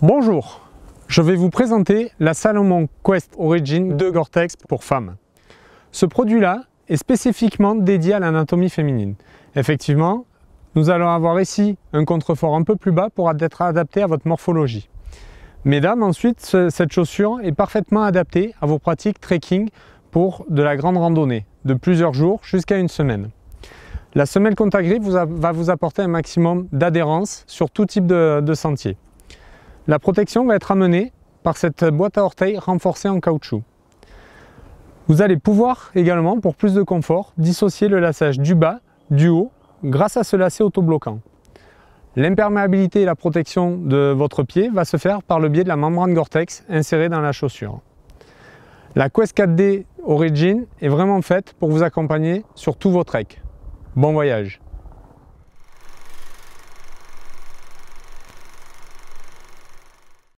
Bonjour, je vais vous présenter la Salomon Quest Origin de Gore-Tex pour femmes. Ce produit-là est spécifiquement dédié à l'anatomie féminine. Effectivement, nous allons avoir ici un contrefort un peu plus bas pour être adapté à votre morphologie. Mesdames, ensuite, cette chaussure est parfaitement adaptée à vos pratiques trekking pour de la grande randonnée, de plusieurs jours jusqu'à une semaine. La semelle Contagrip va vous apporter un maximum d'adhérence sur tout type de, de sentier. La protection va être amenée par cette boîte à orteils renforcée en caoutchouc. Vous allez pouvoir également, pour plus de confort, dissocier le lassage du bas, du haut, grâce à ce lacet autobloquant. L'imperméabilité et la protection de votre pied va se faire par le biais de la membrane Gore-Tex insérée dans la chaussure. La Quest 4D Origin est vraiment faite pour vous accompagner sur tous vos treks. Bon voyage